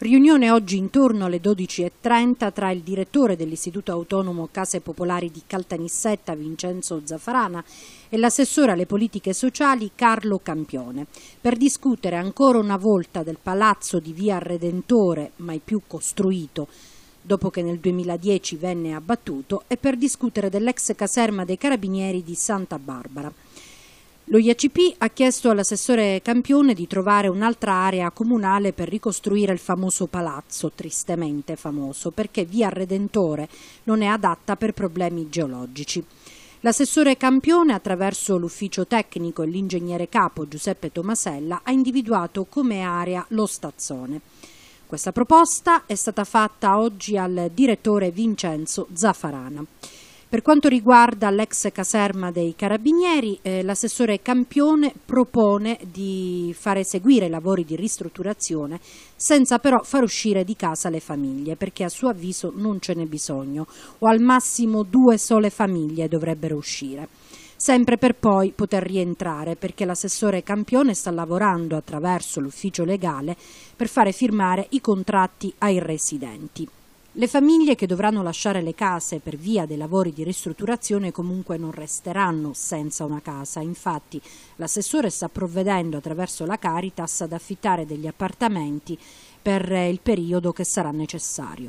Riunione oggi intorno alle 12.30 tra il direttore dell'Istituto Autonomo Case Popolari di Caltanissetta, Vincenzo Zafarana, e l'assessore alle politiche sociali Carlo Campione, per discutere ancora una volta del palazzo di via Redentore, mai più costruito, dopo che nel 2010 venne abbattuto, e per discutere dell'ex caserma dei carabinieri di Santa Barbara. Lo IACP ha chiesto all'assessore Campione di trovare un'altra area comunale per ricostruire il famoso palazzo, tristemente famoso, perché via Redentore non è adatta per problemi geologici. L'assessore Campione, attraverso l'ufficio tecnico e l'ingegnere capo Giuseppe Tomasella, ha individuato come area lo stazzone. Questa proposta è stata fatta oggi al direttore Vincenzo Zaffarana. Per quanto riguarda l'ex caserma dei Carabinieri, eh, l'assessore Campione propone di fare seguire lavori di ristrutturazione senza però far uscire di casa le famiglie, perché a suo avviso non ce n'è bisogno, o al massimo due sole famiglie dovrebbero uscire sempre per poi poter rientrare perché l'assessore Campione sta lavorando attraverso l'ufficio legale per fare firmare i contratti ai residenti. Le famiglie che dovranno lasciare le case per via dei lavori di ristrutturazione comunque non resteranno senza una casa. Infatti l'assessore sta provvedendo attraverso la Caritas ad affittare degli appartamenti per il periodo che sarà necessario.